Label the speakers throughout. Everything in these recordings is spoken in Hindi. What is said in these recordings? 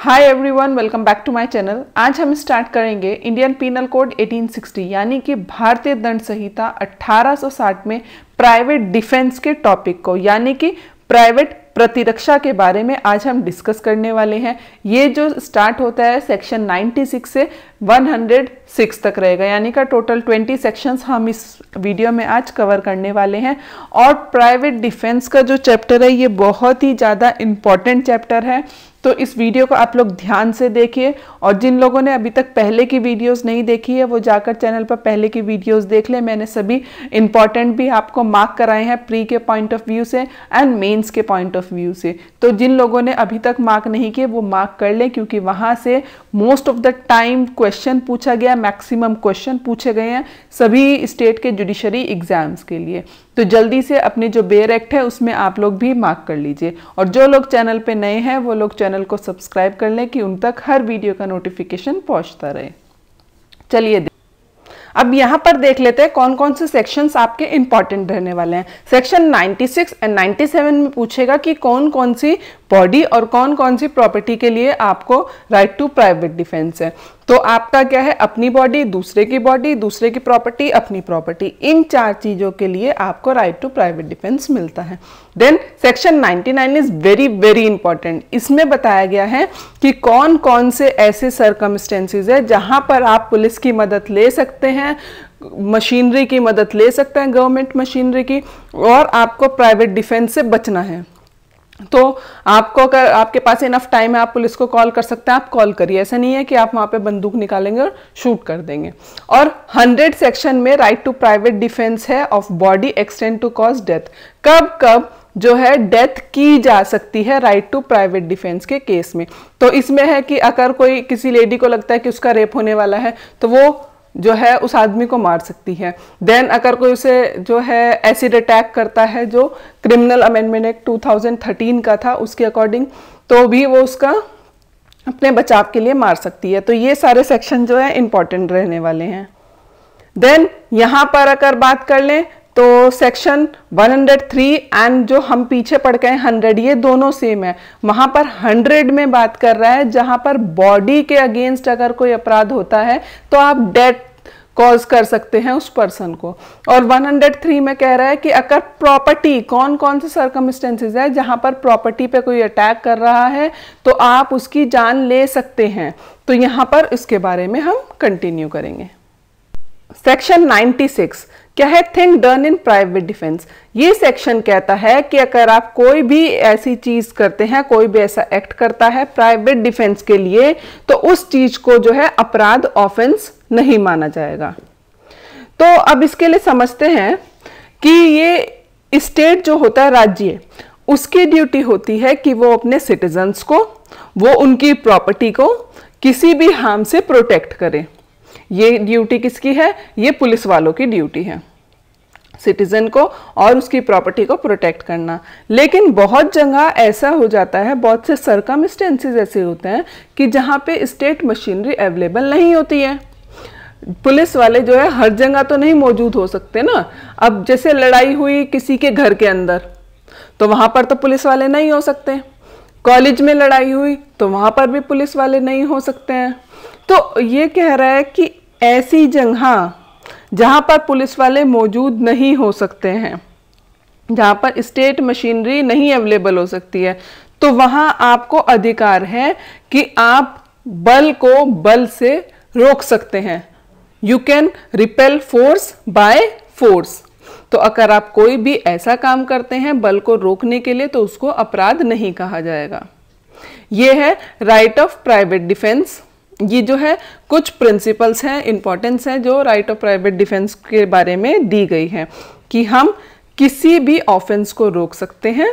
Speaker 1: Hi everyone welcome back to my channel आज हम स्टार्ट करेंगे इंडियन पीनल कोड 1860 यानी कि भारतीय दंड संहिता 1860 में प्राइवेट डिफेंस के टॉपिक को यानी कि प्राइवेट प्रतिरक्षा के बारे में आज हम डिस्कस करने वाले हैं ये जो स्टार्ट होता है सेक्शन 96 से 106 तक रहेगा यानी का टोटल 20 सेक्शंस हम इस वीडियो में आज कवर करने वाले हैं और प्राइवेट डिफेंस का जो चैप्टर है ये बहुत ही ज़्यादा इम्पॉर्टेंट चैप्टर है तो इस वीडियो को आप लोग ध्यान से देखिए और जिन लोगों ने अभी तक पहले की वीडियोस नहीं देखी है वो जाकर चैनल पर पहले की वीडियोस देख ले मैंने सभी इंपॉर्टेंट भी आपको मार्क कराए हैं प्री के पॉइंट ऑफ व्यू से एंड मेंस के पॉइंट ऑफ व्यू से तो जिन लोगों ने अभी तक मार्क नहीं किए वो मार्क कर लें क्योंकि वहाँ से most of the time question पूछा गया मैक्सिमम क्वेश्चन पूछे गए हैं सभी स्टेट के जुडिशरी एग्जाम्स के लिए तो जल्दी से अपनी जो बेयर एक्ट है उसमें आप लोग भी मार्क कर लीजिए और जो लोग चैनल पे नए हैं वो लोग चैनल को सब्सक्राइब कर लें कि उन तक हर वीडियो का नोटिफिकेशन पहुंचता रहे चलिए अब यहाँ पर देख लेते हैं कौन कौन से सेक्शंस आपके इंपॉर्टेंट रहने वाले हैं सेक्शन 96 एंड 97 में पूछेगा कि कौन कौन सी बॉडी और कौन कौन सी प्रॉपर्टी के लिए आपको राइट टू प्राइवेट डिफेंस है तो आपका क्या है अपनी बॉडी दूसरे की बॉडी दूसरे की प्रॉपर्टी अपनी प्रॉपर्टी इन चार चीज़ों के लिए आपको राइट टू प्राइवेट डिफेंस मिलता है then section 99 is very very important इसमें बताया गया है कि कौन कौन से ऐसे सर्कमस्टेंसेज है जहाँ पर आप पुलिस की मदद ले सकते हैं मशीनरी की मदद ले सकते हैं गवर्नमेंट मशीनरी की और आपको प्राइवेट डिफेंस से बचना है तो आपको अगर आपके पास इनफ टाइम है आप पुलिस को कॉल कर सकते हैं आप कॉल करिए ऐसा नहीं है कि आप वहाँ पे बंदूक निकालेंगे और शूट कर देंगे और 100 सेक्शन में राइट टू प्राइवेट डिफेंस है of body extend to cause death कब कब जो है डेथ की जा सकती है राइट टू प्राइवेट डिफेंस के केस में तो इसमें है कि अगर कोई किसी लेडी को लगता है कि उसका रेप होने वाला है तो वो जो है उस आदमी को मार सकती है देन अगर कोई उसे जो है एसिड अटैक करता है जो क्रिमिनल अमेंडमेंट एक्ट 2013 का था उसके अकॉर्डिंग तो भी वो उसका अपने बचाव के लिए मार सकती है तो ये सारे सेक्शन जो है इंपॉर्टेंट रहने वाले हैं देन यहाँ पर अगर बात कर लें तो सेक्शन 103 एंड जो हम पीछे पढ़ के 100 ये दोनों सेम है वहां पर 100 में बात कर रहा है जहां पर बॉडी के अगेंस्ट अगर कोई अपराध होता है तो आप डेथ कॉज कर सकते हैं उस पर्सन को और 103 में कह रहा है कि अगर प्रॉपर्टी कौन कौन से सर्कमस्टेंसेज है जहां पर प्रॉपर्टी पे कोई अटैक कर रहा है तो आप उसकी जान ले सकते हैं तो यहां पर इसके बारे में हम कंटिन्यू करेंगे सेक्शन 96 क्या है thing done in private defence ये सेक्शन कहता है कि अगर आप कोई भी ऐसी चीज करते हैं कोई भी ऐसा एक्ट करता है प्राइवेट डिफेंस के लिए तो उस चीज को जो है अपराध ऑफेंस नहीं माना जाएगा तो अब इसके लिए समझते हैं कि ये स्टेट जो होता है राज्य उसकी ड्यूटी होती है कि वो अपने सिटीजन्स को वो उनकी प्रॉपर्टी को किसी भी हार्म से प्रोटेक्ट करें ये ड्यूटी किसकी है ये पुलिस वालों की ड्यूटी है सिटीजन को और उसकी प्रॉपर्टी को प्रोटेक्ट करना लेकिन बहुत जगह ऐसा हो जाता है बहुत से सरकमस्टेंसेज ऐसे होते हैं कि जहाँ पे स्टेट मशीनरी अवेलेबल नहीं होती है पुलिस वाले जो है हर जगह तो नहीं मौजूद हो सकते ना अब जैसे लड़ाई हुई किसी के घर के अंदर तो वहाँ पर तो पुलिस वाले नहीं हो सकते कॉलेज में लड़ाई हुई तो वहाँ पर भी पुलिस वाले नहीं हो सकते हैं तो ये कह रहा है कि ऐसी जगह जहाँ पर पुलिस वाले मौजूद नहीं हो सकते हैं जहाँ पर स्टेट मशीनरी नहीं अवेलेबल हो सकती है तो वहाँ आपको अधिकार है कि आप बल को बल से रोक सकते हैं you can repel force by force तो अगर आप कोई भी ऐसा काम करते हैं बल को रोकने के लिए तो उसको अपराध नहीं कहा जाएगा यह है राइट ऑफ प्राइवेट डिफेंस ये जो है कुछ प्रिंसिपल्स हैं इंपॉर्टेंस हैं जो राइट ऑफ प्राइवेट डिफेंस के बारे में दी गई हैं कि हम किसी भी ऑफेंस को रोक सकते हैं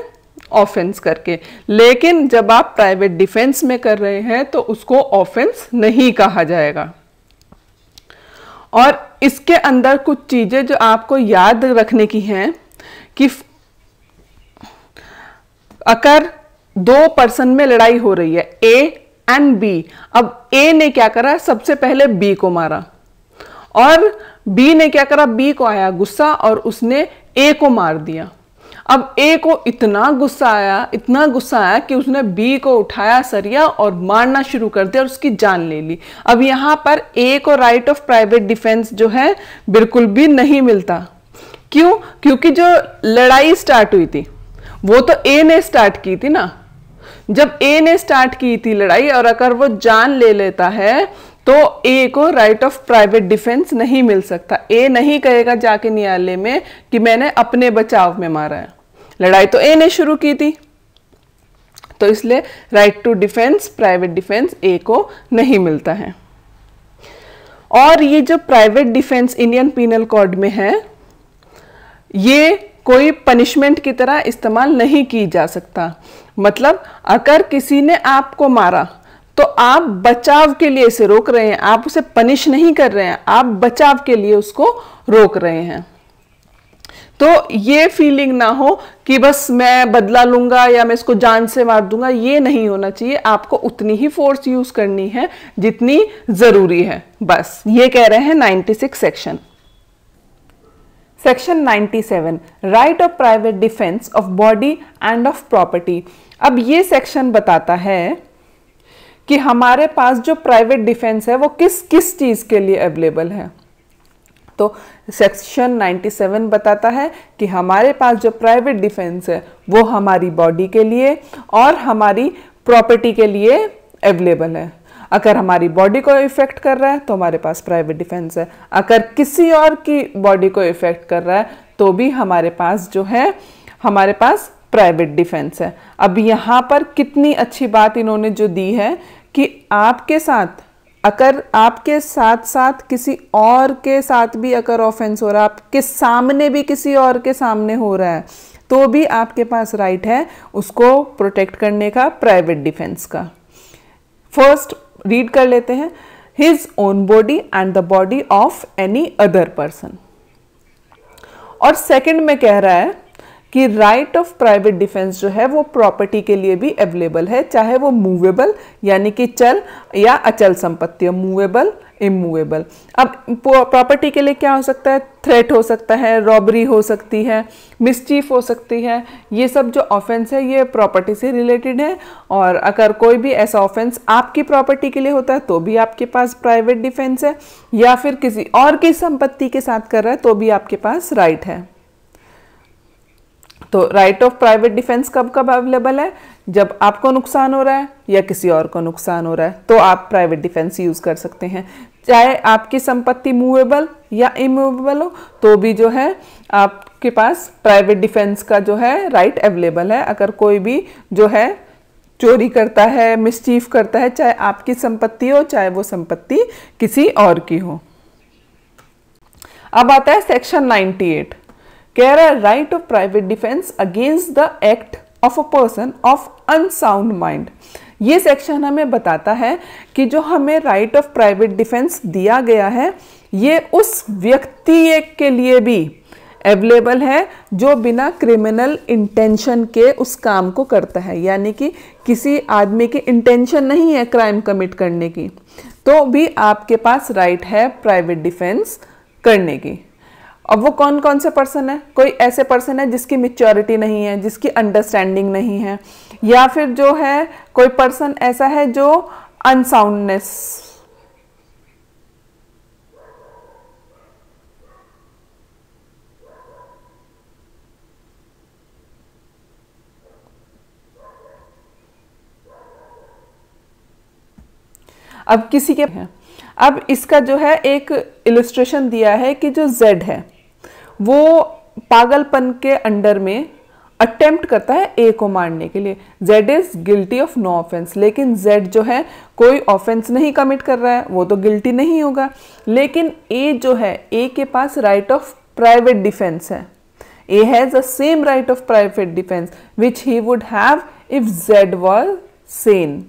Speaker 1: ऑफेंस करके लेकिन जब आप प्राइवेट डिफेंस में कर रहे हैं तो उसको ऑफेंस नहीं कहा जाएगा और इसके अंदर कुछ चीज़ें जो आपको याद रखने की हैं कि अगर दो पर्सन में लड़ाई हो रही है ए एंड बी अब ए ने क्या करा सबसे पहले बी को मारा और बी ने क्या करा बी को आया गुस्सा और उसने ए को मार दिया अब ए को इतना गुस्सा आया इतना गुस्सा आया कि उसने बी को उठाया सरिया और मारना शुरू कर दिया और उसकी जान ले ली अब यहां पर ए को राइट ऑफ प्राइवेट डिफेंस जो है बिल्कुल भी नहीं मिलता क्यों क्योंकि जो लड़ाई स्टार्ट हुई थी वो तो ए ने स्टार्ट की थी ना जब ए ने स्टार्ट की थी लड़ाई और अगर वो जान ले लेता है तो ए को राइट ऑफ प्राइवेट डिफेंस नहीं मिल सकता ए नहीं कहेगा जाके न्यायालय में कि मैंने अपने बचाव में मारा है लड़ाई तो ए ने शुरू की थी तो इसलिए right to defence private defence A को नहीं मिलता है और ये जो private defence Indian penal code में है ये कोई पनिशमेंट की तरह इस्तेमाल नहीं की जा सकता मतलब अगर किसी ने आपको मारा तो आप बचाव के लिए इसे रोक रहे हैं आप उसे पनिश नहीं कर रहे हैं आप बचाव के लिए उसको रोक रहे हैं तो ये फीलिंग ना हो कि बस मैं बदला लूंगा या मैं इसको जान से मार दूंगा ये नहीं होना चाहिए आपको उतनी ही फोर्स यूज करनी है जितनी जरूरी है बस ये कह रहे हैं 96 section section 97 right of private defence of body and of property अब ये सेक्शन बताता है कि हमारे पास जो प्राइवेट डिफेंस है वो किस किस चीज़ के लिए अवेलेबल है तो सेक्शन 97 बताता है कि हमारे पास जो प्राइवेट डिफेंस है वो हमारी बॉडी के लिए और हमारी प्रॉपर्टी के लिए अवेलेबल है अगर हमारी बॉडी को इफ़ेक्ट कर रहा है तो हमारे पास प्राइवेट डिफेंस है अगर किसी और की बॉडी को इफ़ेक्ट कर रहा है तो भी हमारे पास जो है हमारे पास प्राइवेट डिफेंस है अब यहाँ पर कितनी अच्छी बात इन्होंने जो दी है कि आपके साथ अगर आपके साथ साथ किसी और के साथ भी अगर ऑफेंस हो रहा है आपके सामने भी किसी और के सामने हो रहा है तो भी आपके पास राइट है उसको प्रोटेक्ट करने का प्राइवेट डिफेंस का फर्स्ट रीड कर लेते हैं his own body and the body of any other person और सेकंड में कह रहा है कि राइट ऑफ प्राइवेट डिफेंस जो है वो प्रॉपर्टी के लिए भी अवेलेबल है चाहे वो मूवेबल यानी कि चल या अचल संपत्ति मूवेबल इमूवेबल अब प्रॉपर्टी के लिए क्या हो सकता है थ्रेट हो सकता है रॉबरी हो सकती है मिसचीफ हो सकती है ये सब जो ऑफेंस है ये प्रॉपर्टी से रिलेटेड है और अगर कोई भी ऐसा ऑफेंस आपकी प्रॉपर्टी के लिए होता है तो भी आपके पास प्राइवेट डिफेंस है या फिर किसी और की संपत्ति के साथ कर रहा है तो भी आपके पास राइट है तो राइट ऑफ प्राइवेट डिफेंस कब कब अवेलेबल है जब आपको नुकसान हो रहा है या किसी और को नुकसान हो रहा है तो आप प्राइवेट डिफेंस यूज़ कर सकते हैं चाहे आपकी संपत्ति मूवेबल या इमूवेबल हो तो भी जो है आपके पास प्राइवेट डिफेंस का जो है राइट अवेलेबल है अगर कोई भी जो है चोरी करता है मिसचीफ करता है चाहे आपकी संपत्ति हो चाहे वो संपत्ति किसी और की हो अब आता है सेक्शन 98 कैर a right of private defence against the act of a person of unsound mind ये सेक्शन हमें बताता है कि जो हमें राइट ऑफ प्राइवेट डिफेंस दिया गया है ये उस व्यक्ति एक के लिए भी अवेलेबल है जो बिना क्रिमिनल इंटेंशन के उस काम को करता है यानी कि किसी आदमी की इंटेंशन नहीं है क्राइम कमिट करने की तो भी आपके पास राइट है प्राइवेट डिफेंस करने की अब वो कौन कौन से पर्सन है कोई ऐसे पर्सन है जिसकी मिच्योरिटी नहीं है जिसकी अंडरस्टैंडिंग नहीं है या फिर जो है कोई पर्सन ऐसा है जो अनसाउंडनेस अब किसी के अब इसका जो है एक इलस्ट्रेशन दिया है कि जो Z है वो पागलपन के अंडर में अटेम्प्ट करता है ए को मारने के लिए Z is guilty of no offence लेकिन जेड जो है कोई ऑफेंस नहीं कमिट कर रहा है वो तो गिल्टी नहीं होगा लेकिन ए जो है ए के पास राइट ऑफ प्राइवेट डिफेंस है A has a same right of private defence which he would have if Z was sane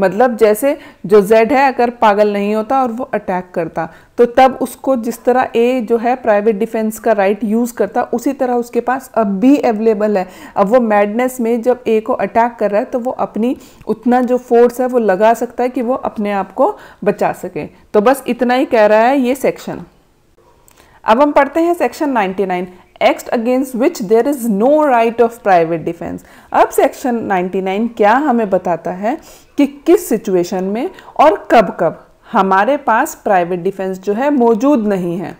Speaker 1: मतलब जैसे जो जेड है अगर पागल नहीं होता और वो अटैक करता तो तब उसको जिस तरह ए जो है प्राइवेट डिफेंस का राइट यूज़ करता उसी तरह उसके पास अब भी अवेलेबल है अब वो मैडनेस में जब ए को अटैक कर रहा है तो वो अपनी उतना जो फोर्स है वो लगा सकता है कि वो अपने आप को बचा सके तो बस इतना ही कह रहा है ये सेक्शन अब हम पढ़ते हैं section 99 act against which there is no right of private defence अब सेक्शन 99 क्या हमें बताता है कि किस सिचुएशन में और कब कब हमारे पास प्राइवेट डिफेंस जो है मौजूद नहीं है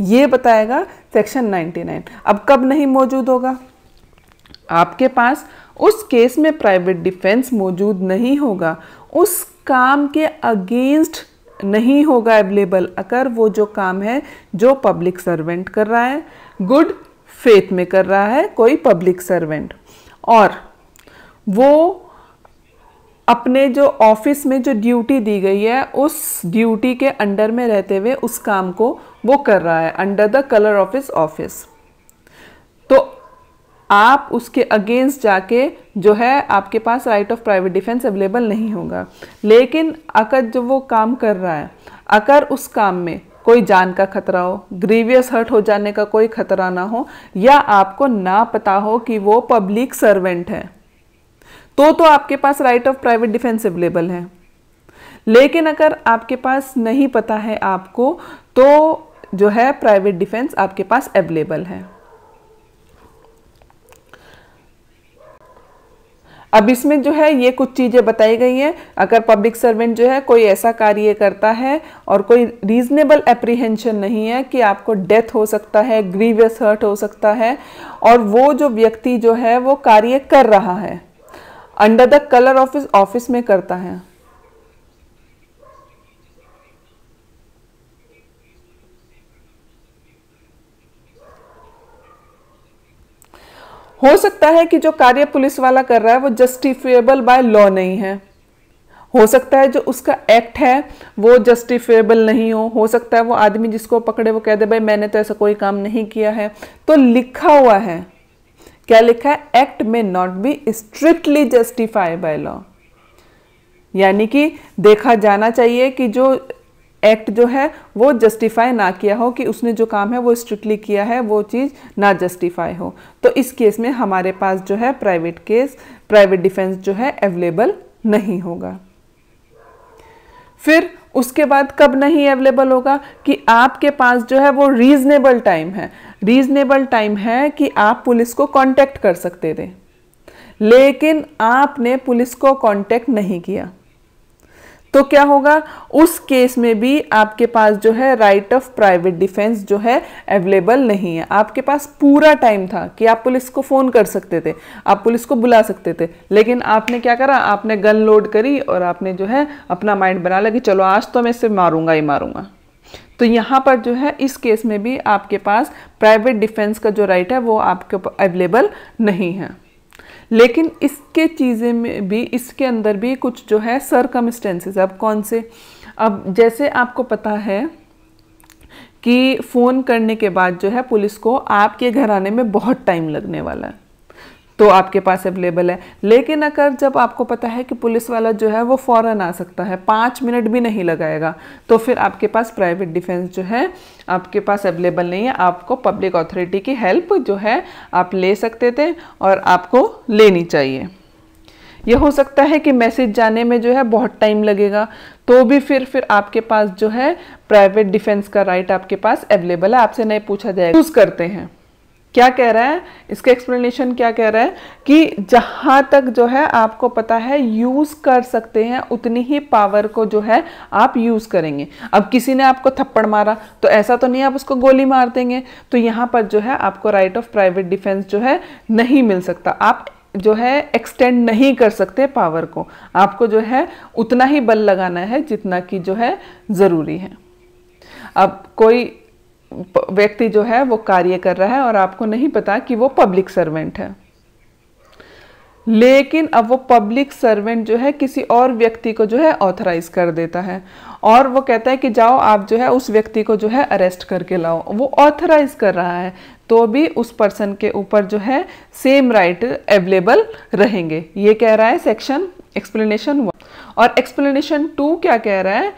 Speaker 1: ये बताएगा सेक्शन 99 अब कब नहीं मौजूद होगा आपके पास उस केस में प्राइवेट डिफेंस मौजूद नहीं होगा उस काम के अगेंस्ट नहीं होगा अवेलेबल अगर वो जो काम है जो पब्लिक सर्वेंट कर रहा है गुड फेथ में कर रहा है कोई पब्लिक सर्वेंट और वो अपने जो ऑफिस में जो ड्यूटी दी गई है उस ड्यूटी के अंडर में रहते हुए उस काम को वो कर रहा है under the colour of his office तो आप उसके अगेंस्ट जाके जो है आपके पास right of private defence available नहीं होगा लेकिन अगर जो वो काम कर रहा है अगर उस काम में कोई जान का खतरा हो ग्रीवियस हर्ट हो जाने का कोई खतरा ना हो या आपको ना पता हो कि वो पब्लिक सर्वेंट है तो तो आपके पास right of private defence available है लेकिन अगर आपके पास नहीं पता है आपको तो जो है प्राइवेट डिफेंस आपके पास अवेलेबल है अब इसमें जो है ये कुछ चीज़ें बताई गई हैं अगर पब्लिक सर्वेंट जो है कोई ऐसा कार्य करता है और कोई रीजनेबल एप्रीहेंशन नहीं है कि आपको डेथ हो सकता है ग्रीवियस हर्ट हो सकता है और वो जो व्यक्ति जो है वो कार्य कर रहा है under the colour of his office में करता है हो सकता है कि जो कार्य पुलिस वाला कर रहा है वो जस्टिफिएबल बाय लॉ नहीं है हो सकता है जो उसका एक्ट है वो जस्टिफिएबल नहीं हो हो सकता है वो आदमी जिसको पकड़े वो कह दे भाई मैंने तो ऐसा कोई काम नहीं किया है तो लिखा हुआ है क्या लिखा है एक्ट में not be strictly justify by law यानी कि देखा जाना चाहिए कि जो एक्ट जो है वो जस्टिफाई ना किया हो कि उसने जो काम है वो स्ट्रिक्टली किया है वो चीज़ ना जस्टिफाई हो तो इस केस में हमारे पास जो है प्राइवेट केस प्राइवेट डिफेंस जो है अवेलेबल नहीं होगा फिर उसके बाद कब नहीं अवेलेबल होगा कि आपके पास जो है वो रीजनेबल टाइम है रीजनेबल टाइम है कि आप पुलिस को कांटेक्ट कर सकते थे लेकिन आपने पुलिस को कांटेक्ट नहीं किया तो क्या होगा उस केस में भी आपके पास जो है राइट ऑफ प्राइवेट डिफेंस जो है अवेलेबल नहीं है आपके पास पूरा टाइम था कि आप पुलिस को फ़ोन कर सकते थे आप पुलिस को बुला सकते थे लेकिन आपने क्या करा आपने गन लोड करी और आपने जो है अपना माइंड बना लिया कि चलो आज तो मैं इसे मारूंगा ही मारूंगा तो यहाँ पर जो है इस केस में भी आपके पास प्राइवेट डिफेंस का जो राइट है वो आपके अवेलेबल नहीं है लेकिन इसके चीज़ें में भी इसके अंदर भी कुछ जो है सरकमस्टेंसेज अब कौन से अब जैसे आपको पता है कि फ़ोन करने के बाद जो है पुलिस को आपके घर आने में बहुत टाइम लगने वाला है तो आपके पास अवेलेबल है लेकिन अगर जब आपको पता है कि पुलिस वाला जो है वो फ़ौरन आ सकता है पाँच मिनट भी नहीं लगाएगा तो फिर आपके पास प्राइवेट डिफेंस जो है आपके पास अवेलेबल नहीं है आपको पब्लिक अथॉरिटी की हेल्प जो है आप ले सकते थे और आपको लेनी चाहिए यह हो सकता है कि मैसेज जाने में जो है बहुत टाइम लगेगा तो भी फिर फिर आपके पास जो है प्राइवेट डिफेंस का राइट आपके पास अवेलेबल है आपसे नहीं पूछा जाएगा यूज़ करते हैं क्या कह रहा है इसके एक्सप्लेनेशन क्या कह रहा है कि जहाँ तक जो है आपको पता है यूज़ कर सकते हैं उतनी ही पावर को जो है आप यूज़ करेंगे अब किसी ने आपको थप्पड़ मारा तो ऐसा तो नहीं आप उसको गोली मार देंगे तो यहाँ पर जो है आपको राइट ऑफ प्राइवेट डिफेंस जो है नहीं मिल सकता आप जो है एक्सटेंड नहीं कर सकते पावर को आपको जो है उतना ही बल लगाना है जितना कि जो है ज़रूरी है अब कोई व्यक्ति जो है वो कार्य कर रहा है और आपको नहीं पता कि वो पब्लिक सर्वेंट है लेकिन अब वो पब्लिक सर्वेंट जो है किसी और व्यक्ति को जो है ऑथराइज कर देता है और वो कहता है कि जाओ आप जो है उस व्यक्ति को जो है अरेस्ट करके लाओ वो ऑथराइज कर रहा है तो भी उस पर्सन के ऊपर जो है सेम राइट अवेलेबल रहेंगे ये कह रहा है सेक्शन एक्सप्लेनेशन वन और एक्सप्लेनेशन टू क्या कह रहा है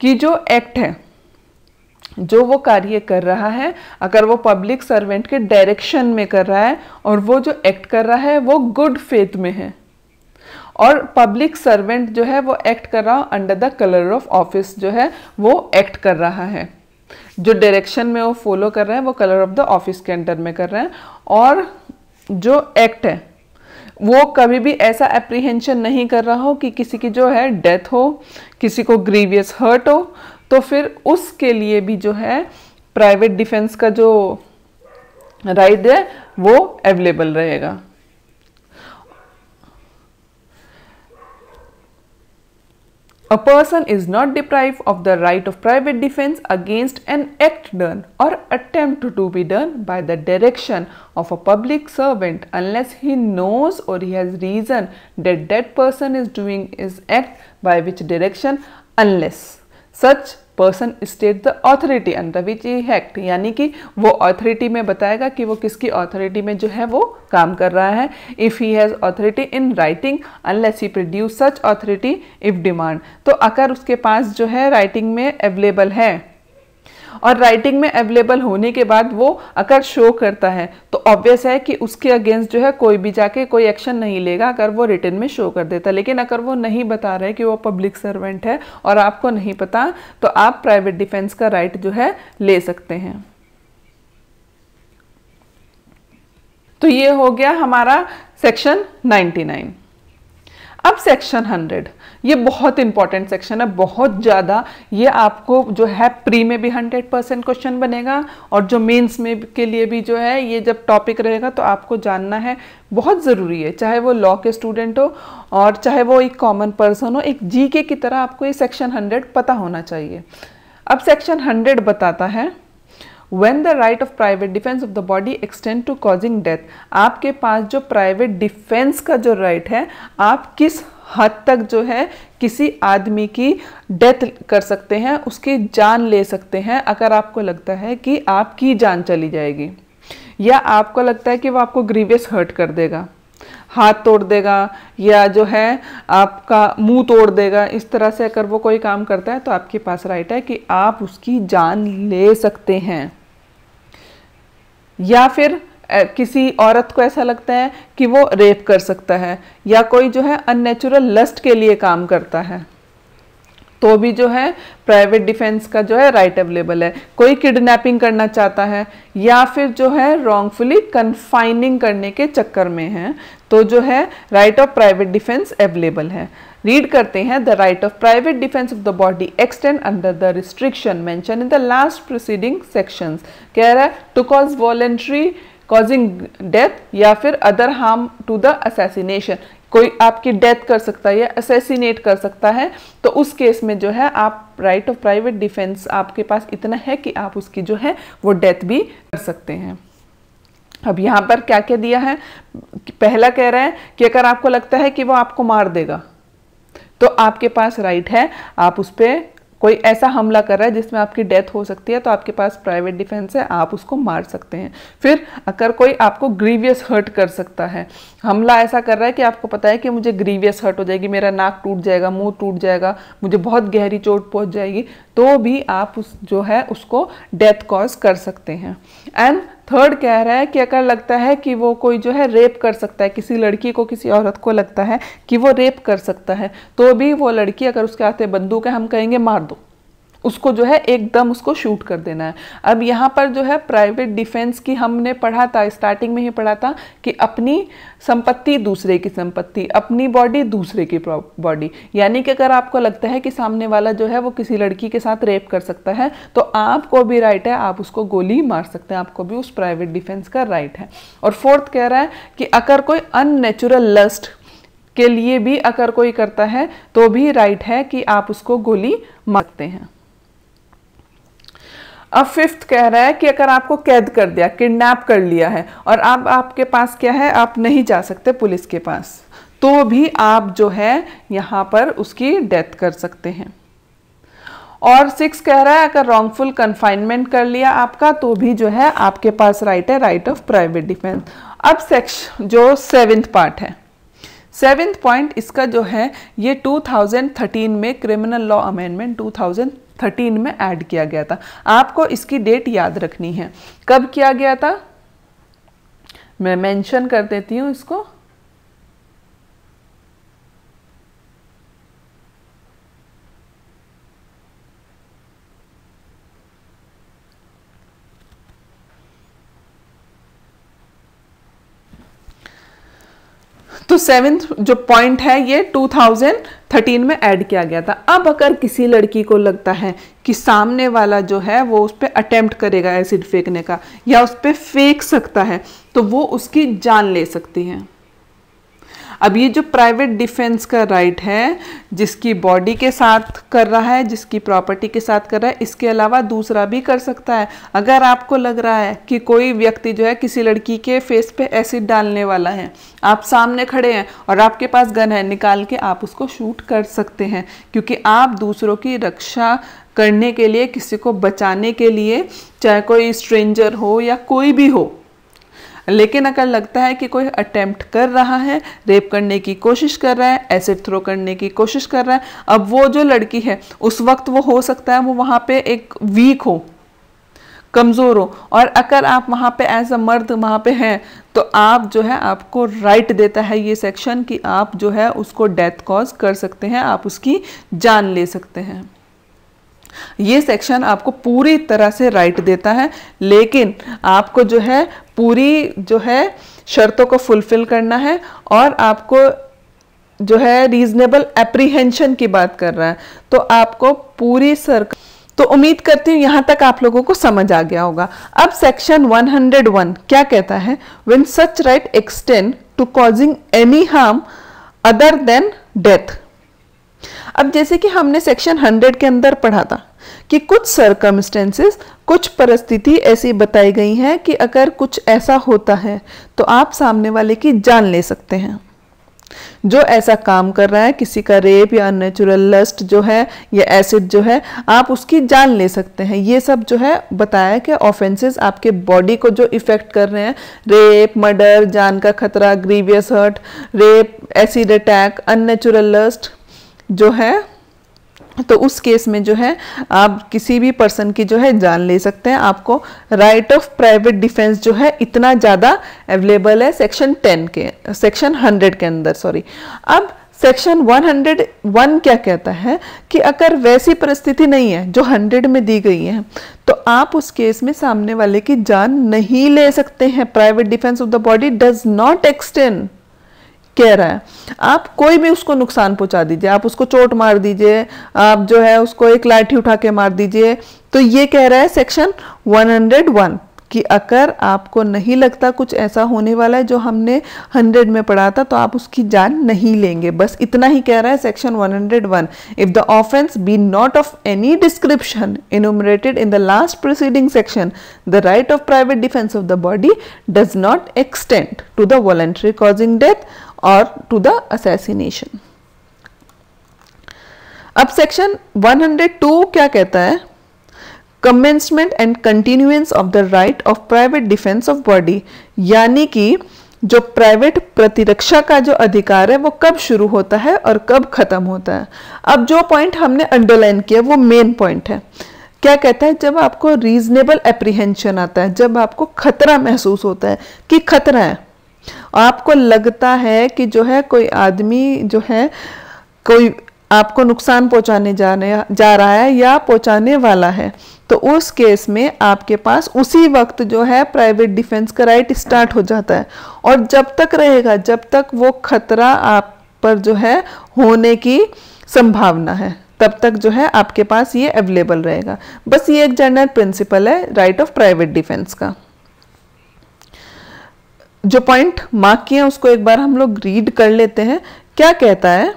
Speaker 1: कि जो एक्ट है जो वो कार्य कर रहा है अगर वो पब्लिक सर्वेंट के डायरेक्शन में कर रहा है और वो जो एक्ट कर रहा है वो गुड फेथ में है और पब्लिक सर्वेंट जो है वो एक्ट कर रहा under the colour of office जो है वो एक्ट कर रहा है जो डायरेक्शन में वो फॉलो कर रहा है वो कलर ऑफ द ऑफिस के अंडर में कर रहा है और जो एक्ट है वो कभी भी ऐसा एप्रीहेंशन नहीं कर रहा हो कि किसी की जो है डेथ हो किसी को ग्रीवियस हर्ट हो तो फिर उसके लिए भी जो है प्राइवेट डिफेंस का जो राइट है वो अवेलेबल रहेगा a person is not deprive of the right of private defence against an act done और attempt to be done by the direction of a public servant unless he knows और he has reason that that person is doing his act by which direction unless such person state the authority under which he acts यानी कि वो ऑथोरिटी में बताएगा कि वो किसकी ऑथोरिटी में जो है वो काम कर रहा है if he has authority in writing unless he produce such authority if demand तो अगर उसके पास जो है राइटिंग में अवेलेबल है और राइटिंग में अवेलेबल होने के बाद वो अगर शो करता है तो ऑब्वियस है कि उसके अगेंस्ट जो है कोई भी जाके कोई एक्शन नहीं लेगा अगर वो रिटर्न में शो कर देता लेकिन अगर वो नहीं बता रहे कि वो पब्लिक सर्वेंट है और आपको नहीं पता तो आप प्राइवेट डिफेंस का राइट जो है ले सकते हैं तो ये हो गया हमारा सेक्शन 99 अब सेक्शन 100 ये बहुत इंपॉर्टेंट सेक्शन है बहुत ज़्यादा ये आपको जो है प्री में भी 100 परसेंट क्वेश्चन बनेगा और जो मेंस में के लिए भी जो है ये जब टॉपिक रहेगा तो आपको जानना है बहुत ज़रूरी है चाहे वो लॉ के स्टूडेंट हो और चाहे वो एक कॉमन पर्सन हो एक जी की तरह आपको ये सेक्शन हंड्रेड पता होना चाहिए अब सेक्शन हंड्रेड बताता है when the right of private defence of the body extend to causing death आपके पास जो प्राइवेट डिफेंस का जो राइट right है आप किस हद तक जो है किसी आदमी की डेथ कर सकते हैं उसकी जान ले सकते हैं अगर आपको लगता है कि आपकी जान चली जाएगी या आपको लगता है कि वो आपको ग्रीवियस हर्ट कर देगा हाथ तोड़ देगा या जो है आपका मुंह तोड़ देगा इस तरह से अगर वो कोई काम करता है तो आपके पास राइट है कि आप उसकी जान ले सकते हैं या फिर किसी औरत को ऐसा लगता है कि वो रेप कर सकता है या कोई जो है अननेचुरल लस्ट के लिए काम करता है तो भी जो है प्राइवेट डिफेंस का जो है राइट right अवेलेबल है कोई किडनैपिंग करना चाहता है या फिर जो है रॉन्गफुली कन्फाइनिंग करने के चक्कर में है तो जो है right of private defence available है रीड करते हैं the right of private defence of the body extend under the restriction mention in the last proceeding section कह रहा है to cause voluntary causing death या फिर other harm to the assassination कोई आपकी डेथ कर सकता है या असेसिनेट कर सकता है तो उस केस में जो है आप राइट ऑफ प्राइवेट डिफेंस आपके पास इतना है कि आप उसकी जो है वो डेथ भी कर सकते हैं अब यहाँ पर क्या क्या दिया है पहला कह रहा है कि अगर आपको लगता है कि वो आपको मार देगा तो आपके पास राइट है आप उस पर कोई ऐसा हमला कर रहा है जिसमें आपकी डेथ हो सकती है तो आपके पास प्राइवेट डिफेंस है आप उसको मार सकते हैं फिर अगर कोई आपको ग्रीवियस हर्ट कर सकता है हमला ऐसा कर रहा है कि आपको पता है कि मुझे ग्रीवियस हर्ट हो जाएगी मेरा नाक टूट जाएगा मुंह टूट जाएगा मुझे बहुत गहरी चोट पहुंच जाएगी तो भी आप उस जो है उसको डेथ कॉज कर सकते हैं एंड थर्ड कह रहा है कि अगर लगता है कि वो कोई जो है रेप कर सकता है किसी लड़की को किसी औरत को लगता है कि वो रेप कर सकता है तो भी वो लड़की अगर उसके हाथ में बंदूक है हम कहेंगे मार दो उसको जो है एकदम उसको शूट कर देना है अब यहाँ पर जो है प्राइवेट डिफेंस की हमने पढ़ा था स्टार्टिंग में ही पढ़ा था कि अपनी संपत्ति दूसरे की संपत्ति अपनी बॉडी दूसरे की बॉडी यानी कि अगर आपको लगता है कि सामने वाला जो है वो किसी लड़की के साथ रेप कर सकता है तो आपको भी राइट है आप उसको गोली मार सकते हैं आपको भी उस प्राइवेट डिफेंस का राइट है और फोर्थ कह रहा है कि अगर कोई अननेचुरल लस्ट के लिए भी अगर कोई करता है तो भी राइट है कि आप उसको गोली मारते हैं अब फिफ्थ कह रहा है कि अगर आपको कैद कर दिया किडनैप कर लिया है और अब आपके पास क्या है आप नहीं जा सकते पुलिस के पास तो भी आप जो है यहाँ पर उसकी डेथ कर सकते हैं और सिक्स कह रहा है अगर रॉन्गफुल कन्फाइनमेंट कर लिया आपका तो भी जो है आपके पास राइट है राइट ऑफ प्राइवेट डिफेंस अब सेक्स जो सेवेंथ पार्ट है सेवेंथ पॉइंट इसका जो है ये 2013 में क्रिमिनल लॉ अमेंडमेंट थर्टीन में ऐड किया गया था आपको इसकी डेट याद रखनी है कब किया गया था मैं मेंशन कर देती हूँ इसको तो सेवेंथ जो पॉइंट है ये 2013 में ऐड किया गया था अब अगर किसी लड़की को लगता है कि सामने वाला जो है वो उस पर अटैम्प्ट करेगा एसिड फेंकने का या उस पर फेंक सकता है तो वो उसकी जान ले सकती है अब ये जो प्राइवेट डिफेंस का राइट है जिसकी बॉडी के साथ कर रहा है जिसकी प्रॉपर्टी के साथ कर रहा है इसके अलावा दूसरा भी कर सकता है अगर आपको लग रहा है कि कोई व्यक्ति जो है किसी लड़की के फेस पे एसिड डालने वाला है आप सामने खड़े हैं और आपके पास गन है निकाल के आप उसको शूट कर सकते हैं क्योंकि आप दूसरों की रक्षा करने के लिए किसी को बचाने के लिए चाहे कोई स्ट्रेंजर हो या कोई भी हो लेकिन अगर लगता है कि कोई अटैम्प्ट कर रहा है रेप करने की कोशिश कर रहा है एसिड थ्रो करने की कोशिश कर रहा है अब वो जो लड़की है उस वक्त वो हो सकता है वो वहाँ पे एक वीक हो कमज़ोर हो और अगर आप वहाँ पे एज अ मर्द वहाँ पे हैं तो आप जो है आपको राइट देता है ये सेक्शन कि आप जो है उसको डेथ कॉज कर सकते हैं आप उसकी जान ले सकते हैं ये सेक्शन आपको पूरी तरह से राइट देता है लेकिन आपको जो है पूरी जो है शर्तों को फुलफिल करना है और आपको जो है रीजनेबल एप्रीहेंशन की बात कर रहा है तो आपको पूरी सर तो उम्मीद करती हूँ यहाँ तक आप लोगों को समझ आ गया होगा अब सेक्शन 101 क्या कहता है when such right extend to causing any harm other than death अब जैसे कि हमने सेक्शन 100 के अंदर पढ़ा था कि कुछ सरकमस्टेंसेस कुछ परिस्थिति ऐसी बताई गई हैं कि अगर कुछ ऐसा होता है तो आप सामने वाले की जान ले सकते हैं जो ऐसा काम कर रहा है किसी का रेप या नेचुरल लस्ट जो है या एसिड जो है आप उसकी जान ले सकते हैं ये सब जो है बताया कि ऑफेंसेस आपके बॉडी को जो इफेक्ट कर रहे हैं रेप मर्डर जान का खतरा grievous hurt rape acid attack unnatural lust जो है तो उस केस में जो है आप किसी भी पर्सन की जो है जान ले सकते हैं आपको राइट ऑफ प्राइवेट डिफेंस जो है इतना ज़्यादा अवेलेबल है सेक्शन 10 के सेक्शन 100 के अंदर सॉरी अब सेक्शन 101 क्या कहता है कि अगर वैसी परिस्थिति नहीं है जो 100 में दी गई है तो आप उस केस में सामने वाले की जान नहीं ले सकते हैं private defence of the body does not extend कह रहा है आप कोई भी उसको नुकसान पहुंचा दीजिए आप उसको चोट मार दीजिए आप जो है उसको एक लाठी उठा के मार दीजिए तो ये कह रहा है सेक्शन 101 कि अगर आपको नहीं लगता कुछ ऐसा होने वाला है जो हमने 100 में पढ़ा था तो आप उसकी जान नहीं लेंगे बस इतना ही कह रहा है section 101 if the offence be not of any description enumerated in the last proceeding section the right of private defence of the body does not extend to the voluntary causing death or to the assassination. अब सेक्शन 102 क्या कहता है commencement and continuance of the right of private defence of body यानी कि जो प्राइवेट प्रतिरक्षा का जो अधिकार है वो कब शुरू होता है और कब खत्म होता है अब जो पॉइंट हमने अंडरलाइन किया वो मेन पॉइंट है क्या कहता है जब आपको रीजनेबल एप्रीहेंशन आता है जब आपको खतरा महसूस होता है कि खतरा है आपको लगता है कि जो है कोई आदमी जो है कोई आपको नुकसान पहुंचाने जाने जा रहा है या पहुंचाने वाला है तो उस केस में आपके पास उसी वक्त जो है प्राइवेट डिफेंस का राइट स्टार्ट हो जाता है और जब तक रहेगा जब तक वो खतरा आप पर जो है होने की संभावना है तब तक जो है आपके पास ये अवेलेबल रहेगा बस ये एक जनरल प्रिंसिपल है राइट ऑफ प्राइवेट डिफेंस का जो पॉइंट मार्क किए उसको एक बार हम लोग रीड कर लेते हैं क्या कहता है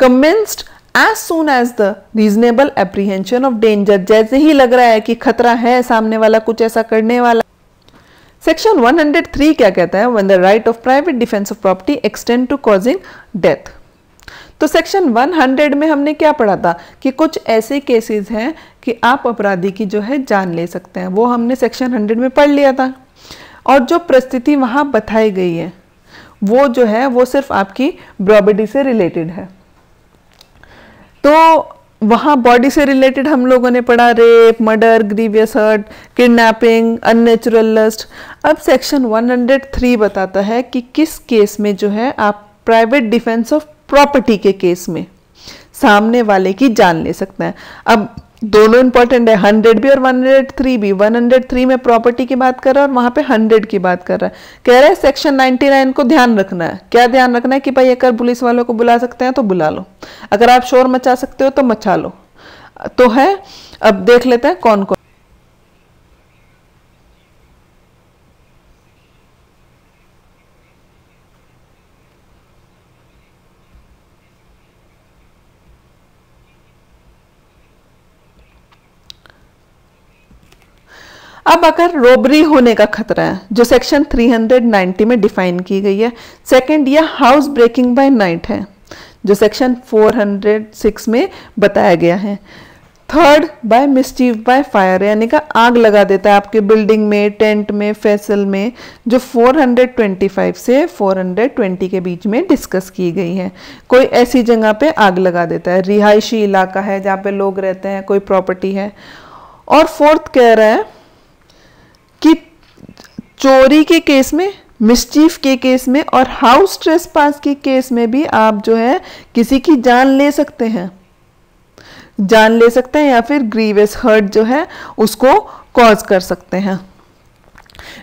Speaker 1: commenced as soon as the reasonable apprehension of danger जैसे ही लग रहा है कि खतरा है सामने वाला कुछ ऐसा करने वाला सेक्शन 103 क्या कहता है when the right of private defence of property extend to causing death तो सेक्शन 100 में हमने क्या पढ़ा था कि कुछ ऐसे केसेस हैं कि आप अपराधी की जो है जान ले सकते हैं वो हमने सेक्शन 100 में पढ़ लिया था और जो परिस्थिति वहाँ बताई गई है वो जो है वो सिर्फ आपकी प्रॉपर्टी से रिलेटेड है तो वहाँ बॉडी से रिलेटेड हम लोगों ने पढ़ा rape murder grievous hurt kidnapping unnatural lust अब सेक्शन 103 बताता है कि किस केस में जो है आप प्राइवेट डिफेंस ऑफ प्रॉपर्टी के केस में सामने वाले की जान ले सकते हैं अब दोनों इंपॉर्टेंट है हंड्रेड भी और वन हंड्रेड थ्री भी वन हंड्रेड थ्री में प्रॉपर्टी की बात कर रहा है और वहां पे हंड्रेड की बात कर रहा है कह रहा है सेक्शन नाइनटी नाइन को ध्यान रखना है क्या ध्यान रखना है कि भाई अगर पुलिस वालों को बुला सकते हैं तो बुला लो अगर आप शोर मचा सकते हो तो मचा लो तो है अब देख लेते हैं कौन कौन अब अगर रोबरी होने का खतरा है जो सेक्शन 390 में डिफाइन की गई है सेकंड यह हाउस ब्रेकिंग बाय नाइट है जो सेक्शन 406 में बताया गया है third by mischief by fire यानी का आग लगा देता है आपके बिल्डिंग में टेंट में फैसल में जो 425 से 420 के बीच में डिस्कस की गई है कोई ऐसी जगह पे आग लगा देता है रिहायशी इलाका है जहाँ पे लोग रहते हैं कोई प्रॉपर्टी है और फोर्थ कह रहा है चोरी के केस में मिस्चीफ के केस में और हाउस ट्रेस पास के केस में भी आप जो है किसी की जान ले सकते हैं जान ले सकते हैं या फिर ग्रीवियस हर्ट जो है उसको कॉज कर सकते हैं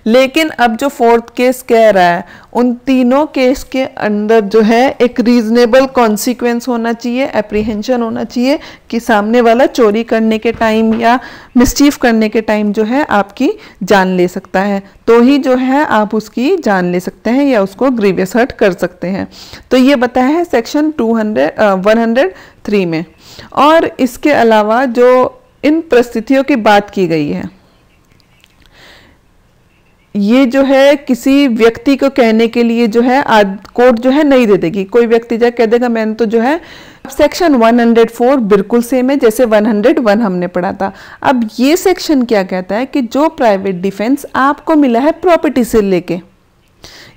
Speaker 1: लेकिन अब जो फोर्थ केस कह रहा है उन तीनों केस के अंदर जो है एक रीजनेबल कॉन्सिक्वेंस होना चाहिए एप्रीहेंशन होना चाहिए कि सामने वाला चोरी करने के टाइम या मिसचीफ करने के टाइम जो है आपकी जान ले सकता है तो ही जो है आप उसकी जान ले सकते हैं या उसको ग्रीवियस हर्ट कर सकते हैं तो ये बताया है सेक्शन टू हंड्रेड में और इसके अलावा जो इन परिस्थितियों की बात की गई है ये जो है किसी व्यक्ति को कहने के लिए जो है कोर्ट जो है नहीं दे देगी कोई व्यक्ति जो कह देगा मैंने तो जो है सेक्शन 104 बिल्कुल सेम है जैसे 101 हमने पढ़ा था अब ये सेक्शन क्या कहता है कि जो प्राइवेट डिफेंस आपको मिला है प्रॉपर्टी से लेके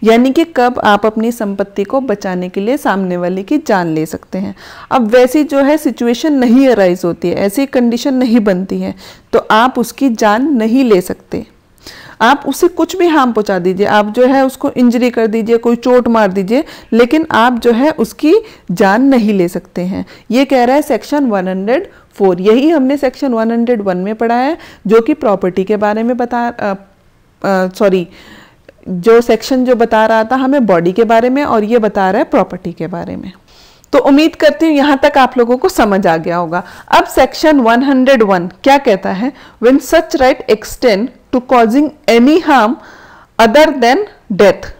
Speaker 1: यानी कि कब आप अपनी संपत्ति को बचाने के लिए सामने वाले की जान ले सकते हैं अब वैसी जो है सिचुएशन नहीं अराइज होती है ऐसी कंडीशन नहीं बनती है तो आप उसकी जान नहीं ले सकते आप उसे कुछ भी हार्म पहुंचा दीजिए आप जो है उसको इंजरी कर दीजिए कोई चोट मार दीजिए लेकिन आप जो है उसकी जान नहीं ले सकते हैं ये कह रहा है सेक्शन 104 यही हमने सेक्शन 101 में पढ़ा है जो कि प्रॉपर्टी के बारे में बता सॉरी जो सेक्शन जो बता रहा था हमें बॉडी के बारे में और ये बता रहा है प्रॉपर्टी के बारे में तो उम्मीद करती हूँ यहाँ तक आप लोगों को समझ आ गया होगा अब सेक्शन 101 क्या कहता है when such right extend to causing any harm other than death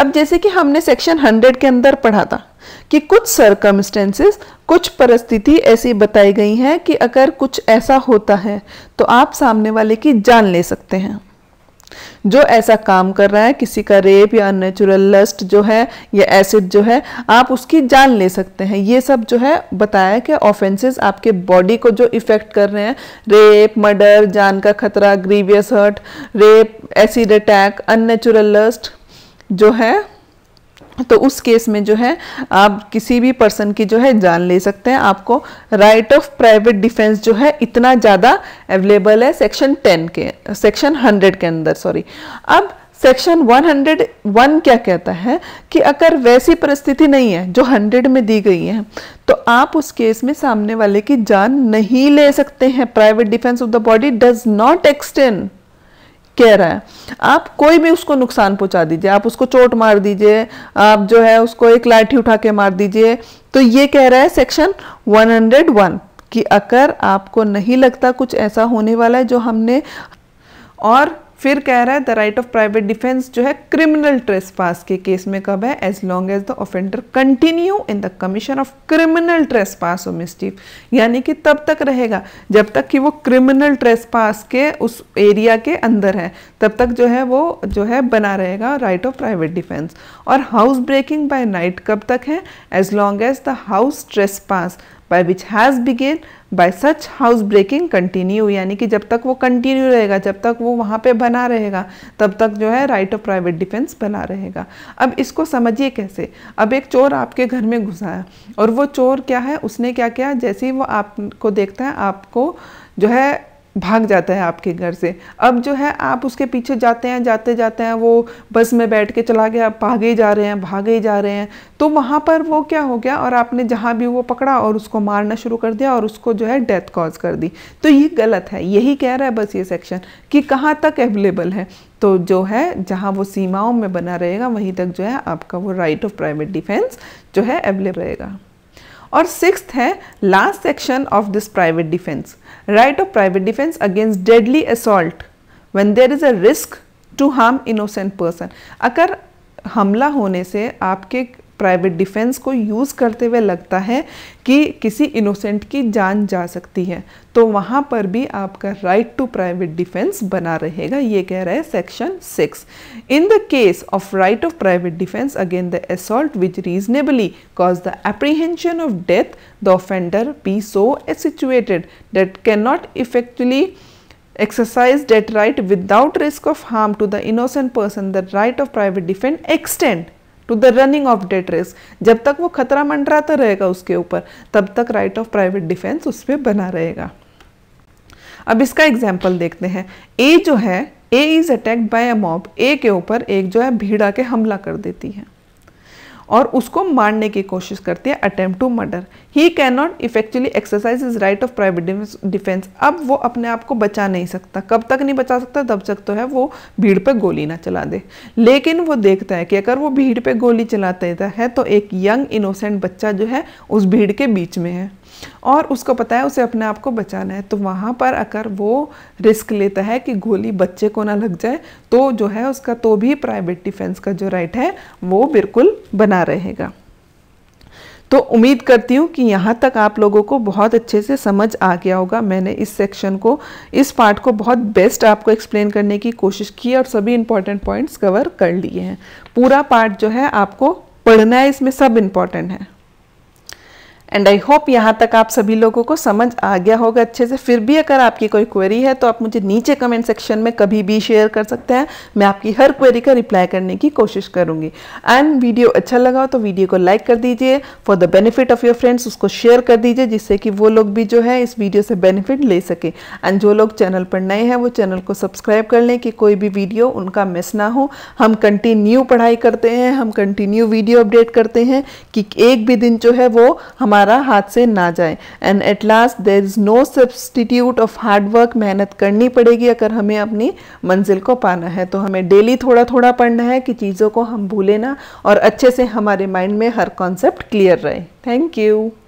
Speaker 1: अब जैसे कि हमने सेक्शन 100 के अंदर पढ़ा था कि कुछ सर्कमस्टेंसेस कुछ परिस्थिति ऐसी बताई गई हैं कि अगर कुछ ऐसा होता है तो आप सामने वाले की जान ले सकते हैं जो ऐसा काम कर रहा है किसी का रेप या अननेचुरल लस्ट जो है या एसिड जो है आप उसकी जान ले सकते हैं ये सब जो है बताया कि ऑफेंसेस आपके बॉडी को जो इफेक्ट कर रहे हैं रेप मर्डर जान का खतरा grievous hurt rape acid attack unnatural lust जो है तो उस केस में जो है आप किसी भी पर्सन की जो है जान ले सकते हैं आपको राइट ऑफ प्राइवेट डिफेंस जो है इतना ज़्यादा अवेलेबल है सेक्शन 10 के सेक्शन 100 के अंदर सॉरी अब सेक्शन 101 क्या कहता है कि अगर वैसी परिस्थिति नहीं है जो 100 में दी गई है तो आप उस केस में सामने वाले की जान नहीं ले सकते हैं private defence of the body does not extend कह रहा है आप कोई भी उसको नुकसान पहुंचा दीजिए आप उसको चोट मार दीजिए आप जो है उसको एक लाठी उठा के मार दीजिए तो ये कह रहा है सेक्शन 101 कि अगर आपको नहीं लगता कुछ ऐसा होने वाला है जो हमने और फिर कह रहा है the right of private defence जो है क्रिमिनल पास के केस में कब है as long as the offender continue in the commission of criminal पास और मिस्टीफ यानी कि तब तक रहेगा जब तक कि वो क्रिमिनल ट्रेस पास के उस एरिया के अंदर है तब तक जो है वो जो है बना रहेगा राइट ऑफ प्राइवेट डिफेंस और हाउस ब्रेकिंग बाय नाइट कब तक है as long as the house trespass by which has begin by such house breaking continue यानी कि जब तक वो कंटिन्यू रहेगा जब तक वो वहाँ पे बना रहेगा तब तक जो है राइट ऑफ प्राइवेट डिफेंस बना रहेगा अब इसको समझिए कैसे अब एक चोर आपके घर में घुसाया और वो चोर क्या है उसने क्या किया जैसे ही वो आपको देखता है आपको जो है भाग जाता है आपके घर से अब जो है आप उसके पीछे जाते हैं जाते जाते हैं वो बस में बैठ के चला गया भागे जा रहे हैं भागे जा रहे हैं तो वहाँ पर वो क्या हो गया और आपने जहाँ भी वो पकड़ा और उसको मारना शुरू कर दिया और उसको जो है डेथ कॉज कर दी तो ये गलत है यही कह रहा है बस ये सेक्शन कि कहाँ तक अवेलेबल है तो जो है जहाँ वो सीमाओं में बना रहेगा वहीं तक जो है आपका वो राइट ऑफ प्राइवेट डिफेंस जो है अवेलेबल रहेगा और सिक्स है last section of this private defence right of private defence against deadly assault when there is a risk to harm innocent person अगर हमला होने से आपके प्राइवेट डिफेंस को यूज़ करते हुए लगता है कि किसी इनोसेंट की जान जा सकती है तो वहाँ पर भी आपका राइट टू प्राइवेट डिफेंस बना रहेगा ये कह रहा है section six in the case of right of private defence again the assault which reasonably cause the apprehension of death the offender be so situated that can not effectually exercise that right without risk of harm to the innocent person the right of private defence extend to the running of that risk जब तक वो खतरा मंडराता रहेगा उसके ऊपर तब तक राइट ऑफ प्राइवेट डिफेंस उस पर बना रहेगा अब इसका एग्जाम्पल देखते हैं ए जो है A is attacked by a mob A के ऊपर एक जो है भीड़ा के हमला कर देती है और उसको मारने की कोशिश करती है attempt to murder he can not effectually exercise his right of private defence अब वो अपने आप को बचा नहीं सकता कब तक नहीं बचा सकता तब तक तो है वो भीड़ पर गोली ना चला दे लेकिन वो देखता है कि अगर वो भीड़ पर गोली चला देता है तो एक यंग इनोसेंट बच्चा जो है उस भीड़ के बीच में है और उसको पता है उसे अपने आप को बचाना है तो वहाँ पर अगर वो रिस्क लेता है कि गोली बच्चे को ना लग जाए तो जो है उसका तो भी प्राइवेट डिफेंस का जो राइट है वो बिल्कुल बना रहेगा तो उम्मीद करती हूँ कि यहाँ तक आप लोगों को बहुत अच्छे से समझ आ गया होगा मैंने इस सेक्शन को इस पार्ट को बहुत बेस्ट आपको एक्सप्लेन करने की कोशिश की और सभी इंपॉर्टेंट पॉइंट्स कवर कर लिए हैं पूरा पार्ट जो है आपको पढ़ना है इसमें सब इम्पॉर्टेंट है एंड आई होप यहाँ तक आप सभी लोगों को समझ आ गया होगा अच्छे से फिर भी अगर आपकी कोई क्वेरी है तो आप मुझे नीचे कमेंट सेक्शन में कभी भी शेयर कर सकते हैं मैं आपकी हर क्वेरी का रिप्लाई करने की कोशिश करूँगी एंड वीडियो अच्छा लगा हो तो वीडियो को लाइक कर दीजिए for the benefit of your friends उसको शेयर कर दीजिए जिससे कि वो लोग भी जो है इस वीडियो से बेनिफिट ले सके एंड जो लोग चैनल पर नए हैं वो चैनल को सब्सक्राइब कर लें कि कोई भी वीडियो उनका मिस ना हो हम कंटिन्यू पढ़ाई करते हैं हम कंटिन्यू वीडियो अपडेट करते हैं कि एक भी दिन जो है वो हमारा हमारा हाथ से ना जाए and at last there is no substitute of hard work मेहनत करनी पड़ेगी अगर हमें अपनी मंजिल को पाना है तो हमें डेली थोड़ा थोड़ा पढ़ना है कि चीज़ों को हम भूलें ना और अच्छे से हमारे माइंड में हर कॉन्सेप्ट क्लियर रहे थैंक यू